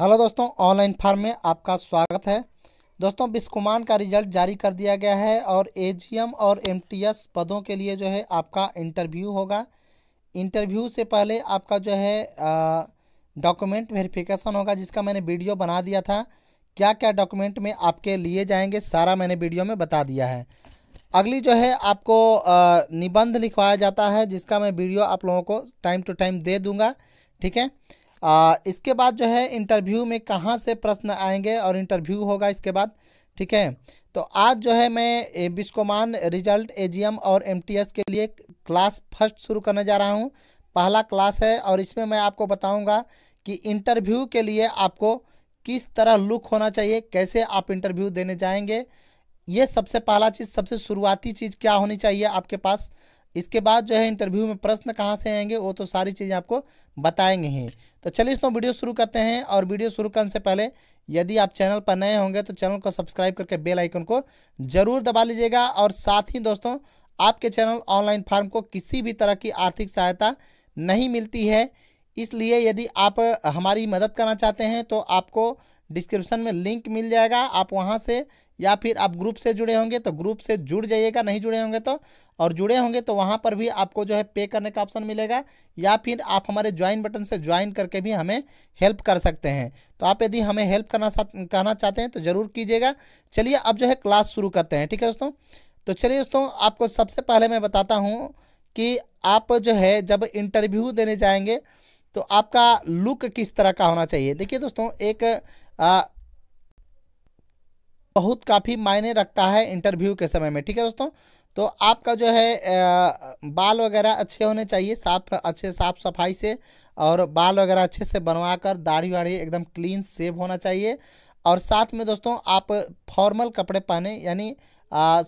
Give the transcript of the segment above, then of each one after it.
hello दोस्तों online form में आपका स्वागत है दोस्तों बिस्कुमान का रिजल्ट जारी कर दिया गया है और एजीएम और एमटीएस पदों के लिए जो है आपका इंटरव्यू होगा इंटरव्यू से पहले आपका जो है डॉक्यूमेंट वेरिफिकेशन होगा जिसका मैंने वीडियो बना दिया था क्या क्या डॉक्यूमेंट में आपके लिए जाएंगे सारा मैंने वीडियो में बता दिया है अगली जो है आपको निबंध लिखवाया जाता है जिसका मैं वीडियो आप लोगों को टाइम टू टाइम दे दूँगा ठीक है आ, इसके बाद जो है इंटरव्यू में कहाँ से प्रश्न आएंगे और इंटरव्यू होगा इसके बाद ठीक है तो आज जो है मैं बिस्कोमान रिजल्ट एजीएम और एमटीएस के लिए क्लास फर्स्ट शुरू करने जा रहा हूँ पहला क्लास है और इसमें मैं आपको बताऊँगा कि इंटरव्यू के लिए आपको किस तरह लुक होना चाहिए कैसे आप इंटरव्यू देने जाएंगे ये सबसे पहला चीज़ सबसे शुरुआती चीज़ क्या होनी चाहिए आपके पास इसके बाद जो है इंटरव्यू में प्रश्न कहाँ से आएंगे वो तो सारी चीज़ें आपको बताएंगे ही तो चलिए इसमें वीडियो शुरू करते हैं और वीडियो शुरू करने से पहले यदि आप चैनल पर नए होंगे तो चैनल को सब्सक्राइब करके बेल आइकन को ज़रूर दबा लीजिएगा और साथ ही दोस्तों आपके चैनल ऑनलाइन फार्म को किसी भी तरह की आर्थिक सहायता नहीं मिलती है इसलिए यदि आप हमारी मदद करना चाहते हैं तो आपको डिस्क्रिप्शन में लिंक मिल जाएगा आप वहाँ से या फिर आप ग्रुप से जुड़े होंगे तो ग्रुप से जुड़ जाइएगा नहीं जुड़े होंगे तो और जुड़े होंगे तो वहाँ पर भी आपको जो है पे करने का ऑप्शन मिलेगा या फिर आप हमारे ज्वाइन बटन से ज्वाइन करके भी हमें हेल्प कर सकते हैं तो आप यदि हमें हेल्प करना कहना चाहते हैं तो ज़रूर कीजिएगा चलिए अब जो है क्लास शुरू करते हैं ठीक है दोस्तों तो चलिए दोस्तों आपको सबसे पहले मैं बताता हूँ कि आप जो है जब इंटरव्यू देने जाएंगे तो आपका लुक किस तरह का होना चाहिए देखिए दोस्तों एक बहुत काफ़ी मायने रखता है इंटरव्यू के समय में ठीक है दोस्तों तो आपका जो है बाल वगैरह अच्छे होने चाहिए साफ अच्छे साफ सफाई से और बाल वगैरह अच्छे से बनवा कर दाढ़ी वाढ़ी एकदम क्लीन सेव होना चाहिए और साथ में दोस्तों आप फॉर्मल कपड़े पहने यानी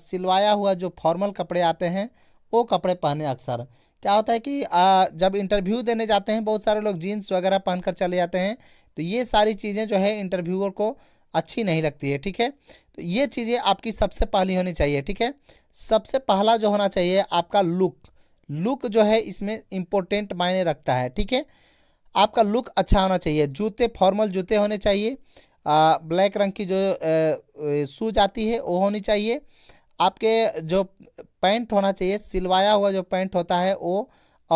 सिलवाया हुआ जो फॉर्मल कपड़े आते हैं वो कपड़े पहने अक्सर क्या होता है कि आ, जब इंटरव्यू देने जाते हैं बहुत सारे लोग जीन्स वगैरह पहनकर चले जाते हैं तो ये सारी चीज़ें जो है इंटरव्यूअर को अच्छी नहीं लगती है ठीक है तो ये चीज़ें आपकी सबसे पहली होनी चाहिए ठीक है सबसे पहला जो होना चाहिए आपका लुक लुक जो है इसमें इम्पोर्टेंट मायने रखता है ठीक है आपका लुक अच्छा होना चाहिए जूते फॉर्मल जूते होने चाहिए आ, ब्लैक रंग की जो शूज आती है वो होनी चाहिए आपके जो पैंट होना चाहिए सिलवाया हुआ जो पैंट होता है वो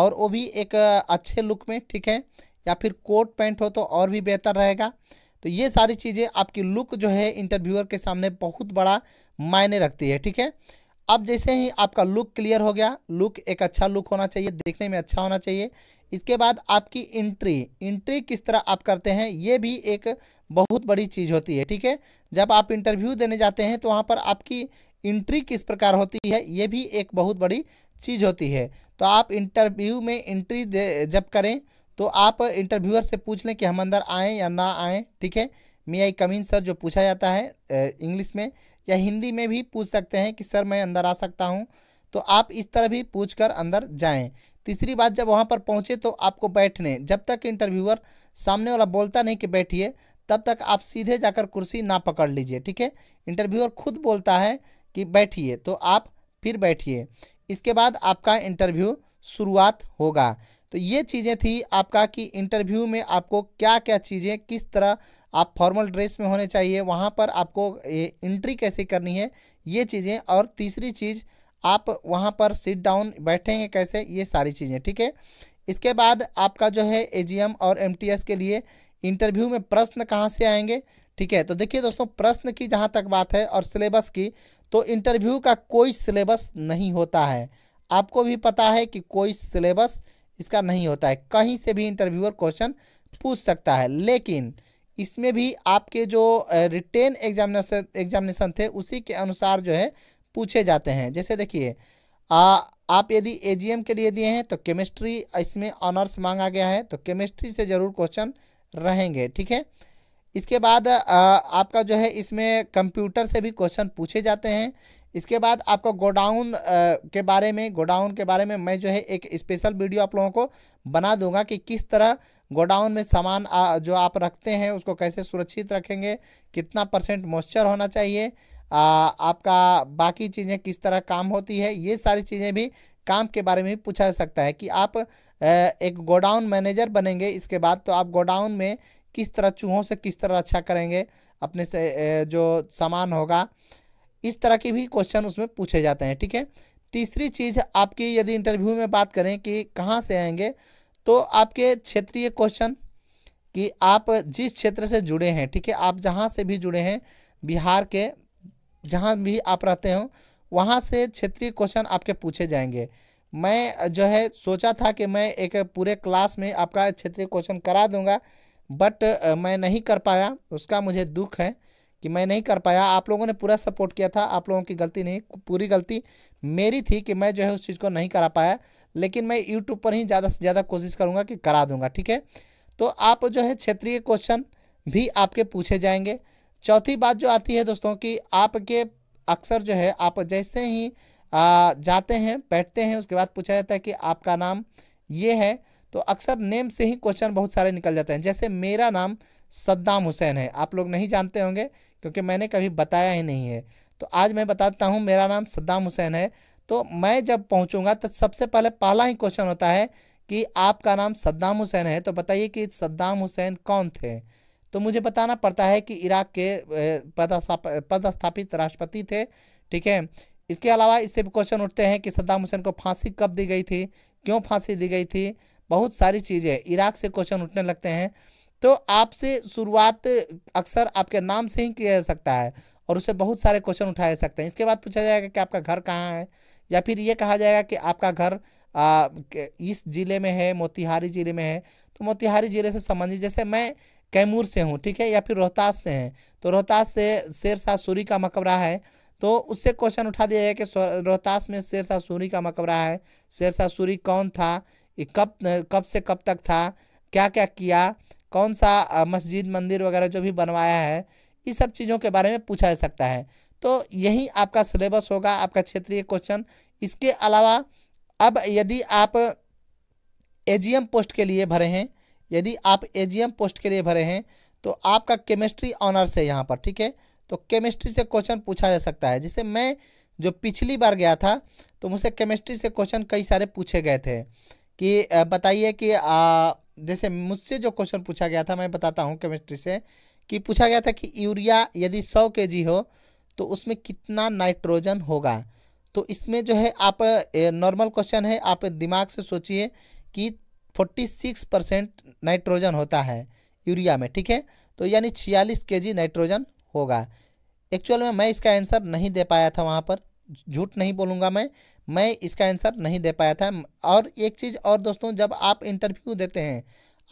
और वो भी एक अच्छे लुक में ठीक है या फिर कोट पैंट हो तो और भी बेहतर रहेगा तो ये सारी चीज़ें आपकी लुक जो है इंटरव्यूअर के सामने बहुत बड़ा मायने रखती है ठीक है अब जैसे ही आपका लुक क्लियर हो गया लुक एक अच्छा लुक होना चाहिए देखने में अच्छा होना चाहिए इसके बाद आपकी इंट्री इंट्री किस तरह आप करते हैं ये भी एक बहुत बड़ी चीज़ होती है ठीक है जब आप इंटरव्यू देने जाते हैं तो वहाँ पर आपकी इंट्री किस प्रकार होती है ये भी एक बहुत बड़ी चीज़ होती है तो आप इंटरव्यू में इंट्री जब करें तो आप इंटरव्यूअर से पूछ लें कि हम अंदर आएँ या ना आएँ ठीक है मी आई कमीन सर जो पूछा जाता है इंग्लिश में या हिंदी में भी पूछ सकते हैं कि सर मैं अंदर आ सकता हूँ तो आप इस तरह भी पूछ कर अंदर जाएँ तीसरी बात जब वहाँ पर पहुँचे तो आपको बैठने जब तक इंटरव्यूअर सामने वाला बोलता नहीं कि बैठिए तब तक आप सीधे जाकर कुर्सी ना पकड़ लीजिए ठीक है इंटरव्यूअर खुद बोलता है कि बैठिए तो आप फिर बैठिए इसके बाद आपका इंटरव्यू शुरुआत होगा तो ये चीज़ें थी आपका कि इंटरव्यू में आपको क्या क्या चीज़ें किस तरह आप फॉर्मल ड्रेस में होने चाहिए वहाँ पर आपको एंट्री कैसे करनी है ये चीज़ें और तीसरी चीज़ आप वहाँ पर सिट डाउन बैठेंगे कैसे ये सारी चीज़ें ठीक है इसके बाद आपका जो है एजीएम और एमटीएस के लिए इंटरव्यू में प्रश्न कहाँ से आएंगे ठीक है तो देखिए दोस्तों प्रश्न की जहाँ तक बात है और सिलेबस की तो इंटरव्यू का कोई सिलेबस नहीं होता है आपको भी पता है कि कोई सिलेबस इसका नहीं होता है कहीं से भी इंटरव्यूअर क्वेश्चन पूछ सकता है लेकिन इसमें भी आपके जो रिटेन एग्जामिनेशन एग्जामिनेशन थे उसी के अनुसार जो है पूछे जाते हैं जैसे देखिए आप यदि एजीएम के लिए दिए हैं तो केमिस्ट्री इसमें ऑनर्स मांगा गया है तो केमिस्ट्री से ज़रूर क्वेश्चन रहेंगे ठीक है इसके बाद आपका जो है इसमें कंप्यूटर से भी क्वेश्चन पूछे जाते हैं इसके बाद आपको गोडाउन के बारे में गोडाउन के बारे में मैं जो है एक स्पेशल वीडियो आप लोगों को बना दूंगा कि किस तरह गोडाउन में सामान जो आप रखते हैं उसको कैसे सुरक्षित रखेंगे कितना परसेंट मॉइस्चर होना चाहिए आ, आपका बाकी चीज़ें किस तरह काम होती है ये सारी चीज़ें भी काम के बारे में पूछा जा सकता है कि आप एक गोडाउन मैनेजर बनेंगे इसके बाद तो आप गोडाउन में किस तरह चूहों से किस तरह रक्षा करेंगे अपने से जो सामान होगा इस तरह के भी क्वेश्चन उसमें पूछे जाते हैं ठीक है तीसरी चीज़ आपकी यदि इंटरव्यू में बात करें कि कहाँ से आएंगे तो आपके क्षेत्रीय क्वेश्चन कि आप जिस क्षेत्र से जुड़े हैं ठीक है आप जहाँ से भी जुड़े हैं बिहार के जहाँ भी आप रहते हो वहाँ से क्षेत्रीय क्वेश्चन आपके पूछे जाएंगे मैं जो है सोचा था कि मैं एक पूरे क्लास में आपका क्षेत्रीय क्वेश्चन करा दूंगा बट मैं नहीं कर पाया उसका मुझे दुख है कि मैं नहीं कर पाया आप लोगों ने पूरा सपोर्ट किया था आप लोगों की गलती नहीं पूरी गलती मेरी थी कि मैं जो है उस चीज़ को नहीं करा पाया लेकिन मैं यूट्यूब पर ही ज़्यादा से ज़्यादा कोशिश करूँगा कि करा दूँगा ठीक है तो आप जो है क्षेत्रीय क्वेश्चन भी आपके पूछे जाएंगे चौथी बात जो आती है दोस्तों कि आपके अक्सर जो है आप जैसे ही जाते हैं बैठते हैं उसके बाद पूछा जाता है कि आपका नाम ये है तो अक्सर नेम से ही क्वेश्चन बहुत सारे निकल जाते हैं जैसे मेरा नाम सद्दाम हुसैन है आप लोग नहीं जानते होंगे क्योंकि मैंने कभी बताया ही नहीं है तो आज मैं बताता हूँ मेरा नाम सद्दाम हुसैन है तो मैं जब पहुँचूँगा तो सबसे पहले पहला ही क्वेश्चन होता है कि आपका नाम सद्दाम हुसैन है तो बताइए कि सद्दाम हुसैन कौन थे तो मुझे बताना पड़ता है कि इराक के पदस्थापित राष्ट्रपति थे ठीक है इसके अलावा इससे भी क्वेश्चन उठते हैं कि सद्दाम हुसैन को फांसी कब दी गई थी क्यों फांसी दी गई थी बहुत सारी चीज़ें इराक से क्वेश्चन उठने लगते हैं तो आपसे शुरुआत अक्सर आपके नाम से ही किया जा सकता है और उससे बहुत सारे क्वेश्चन उठाए सकते हैं इसके बाद पूछा जाएगा कि आपका घर कहाँ है या फिर ये कहा जाएगा कि आपका घर आ, इस ज़िले में है मोतिहारी ज़िले में है तो मोतिहारी ज़िले से संबंधित जैसे मैं कैमूर से हूँ ठीक है या फिर रोहतास से हैं तो रोहतास से शेर शाह सूरी का मकबरा है तो उससे क्वेश्चन उठा दिया जाएगा कि रोहतास में शेर शाह सूरी का मकबरा है शेर शाह सूरी कौन था ये कब कब से कब तक था क्या क्या किया कौन सा मस्जिद मंदिर वगैरह जो भी बनवाया है ये सब चीज़ों के बारे में पूछा जा सकता है तो यही आपका सिलेबस होगा आपका क्षेत्रीय क्वेश्चन इसके अलावा अब यदि आप ए पोस्ट के लिए भरे हैं यदि आप ए पोस्ट के लिए भरे हैं तो आपका केमिस्ट्री ऑनर्स है यहाँ पर ठीक है तो केमिस्ट्री से क्वेश्चन पूछा जा सकता है जैसे मैं जो पिछली बार गया था तो मुझसे केमिस्ट्री से क्वेश्चन कई सारे पूछे गए थे कि बताइए कि जैसे मुझसे जो क्वेश्चन पूछा गया था मैं बताता हूँ केमिस्ट्री से कि पूछा गया था कि यूरिया यदि सौ के जी हो तो उसमें कितना नाइट्रोजन होगा तो इसमें जो है आप नॉर्मल क्वेश्चन है आप दिमाग से सोचिए कि फोर्टी सिक्स परसेंट नाइट्रोजन होता है यूरिया में ठीक है तो यानी छियालीस के जी नाइट्रोजन होगा एक्चुअल में मैं इसका आंसर नहीं दे पाया था वहाँ पर झूठ नहीं बोलूँगा मैं मैं इसका आंसर नहीं दे पाया था और एक चीज़ और दोस्तों जब आप इंटरव्यू देते हैं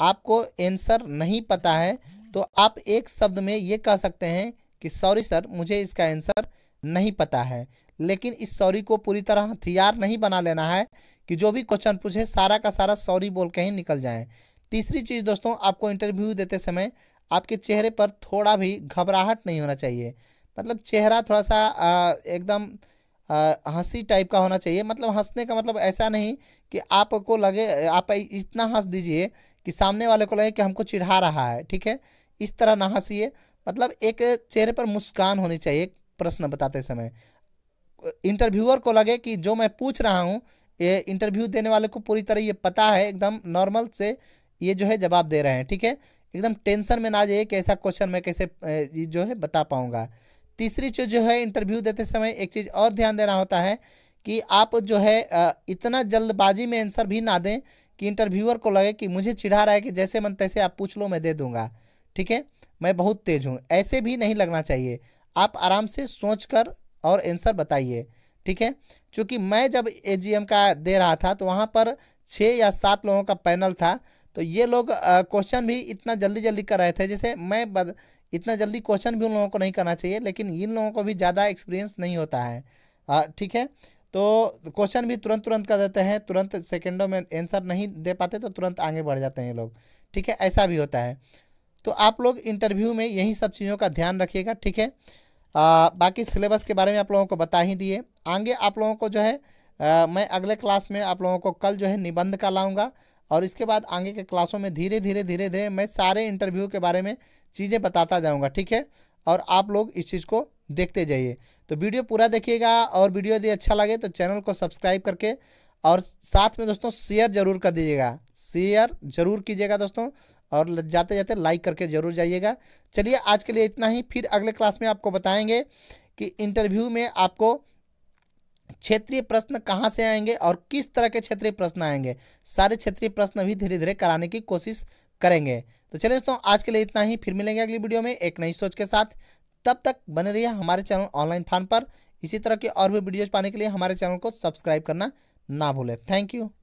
आपको आंसर नहीं पता है तो आप एक शब्द में ये कह सकते हैं कि सॉरी सर मुझे इसका आंसर नहीं पता है लेकिन इस सॉरी को पूरी तरह हथियार नहीं बना लेना है कि जो भी क्वेश्चन पूछे सारा का सारा सॉरी बोल के ही निकल जाए तीसरी चीज़ दोस्तों आपको इंटरव्यू देते समय आपके चेहरे पर थोड़ा भी घबराहट नहीं होना चाहिए मतलब चेहरा थोड़ा सा एकदम हंसी टाइप का होना चाहिए मतलब हंसने का मतलब ऐसा नहीं कि आपको लगे आप इतना हंस दीजिए कि सामने वाले को लगे कि हमको चिढ़ा रहा है ठीक है इस तरह ना हंसीए मतलब एक चेहरे पर मुस्कान होनी चाहिए प्रश्न बताते समय इंटरव्यूअर को लगे कि जो मैं पूछ रहा हूँ ये इंटरव्यू देने वाले को पूरी तरह ये पता है एकदम नॉर्मल से ये जो है जवाब दे रहे हैं ठीक है एकदम टेंशन में ना जाइए कि ऐसा क्वेश्चन मैं कैसे जो है बता पाऊँगा तीसरी चीज़ जो है इंटरव्यू देते समय एक चीज़ और ध्यान देना होता है कि आप जो है इतना जल्दबाजी में आंसर भी ना दें कि इंटरव्यूअर को लगे कि मुझे चिढ़ा रहा है कि जैसे मन तैसे आप पूछ लो मैं दे दूंगा ठीक है मैं बहुत तेज़ हूँ ऐसे भी नहीं लगना चाहिए आप आराम से सोच कर और आंसर बताइए ठीक है चूँकि मैं जब ए का दे रहा था तो वहाँ पर छः या सात लोगों का पैनल था तो ये लोग क्वेश्चन भी इतना जल्दी जल्दी कर रहे थे जैसे मैं बद, इतना जल्दी क्वेश्चन भी उन लोगों को नहीं करना चाहिए लेकिन इन लोगों को भी ज़्यादा एक्सपीरियंस नहीं होता है ठीक है तो क्वेश्चन भी तुरंत तुरंत कर देते हैं तुरंत सेकेंडों में आंसर नहीं दे पाते तो तुरंत आगे बढ़ जाते हैं ये लोग ठीक है ऐसा भी होता है तो आप लोग इंटरव्यू में यही सब चीज़ों का ध्यान रखिएगा ठीक है आ, बाकी सिलेबस के बारे में आप लोगों को बता ही दिए आगे आप लोगों को जो है आ, मैं अगले क्लास में आप लोगों को कल जो है निबंध का लाऊंगा और इसके बाद आगे के क्लासों में धीरे धीरे धीरे धीरे मैं सारे इंटरव्यू के बारे में चीज़ें बताता जाऊँगा ठीक है और आप लोग इस चीज़ को देखते जाइए तो वीडियो पूरा देखिएगा और वीडियो यदि अच्छा लगे तो चैनल को सब्सक्राइब करके और साथ में दोस्तों शेयर जरूर कर दीजिएगा शेयर जरूर कीजिएगा दोस्तों और जाते जाते लाइक करके जरूर जाइएगा चलिए आज के लिए इतना ही फिर अगले क्लास में आपको बताएंगे कि इंटरव्यू में आपको क्षेत्रीय प्रश्न कहाँ से आएंगे और किस तरह के क्षेत्रीय प्रश्न आएंगे सारे क्षेत्रीय प्रश्न भी धीरे धीरे कराने की कोशिश करेंगे तो चलिए दोस्तों आज के लिए इतना ही फिर मिलेंगे अगली वीडियो में एक नई सोच के साथ तब तक बने रहिए हमारे चैनल ऑनलाइन फार्म पर इसी तरह की और भी वीडियोज पाने के लिए हमारे चैनल को सब्सक्राइब करना ना भूलें थैंक यू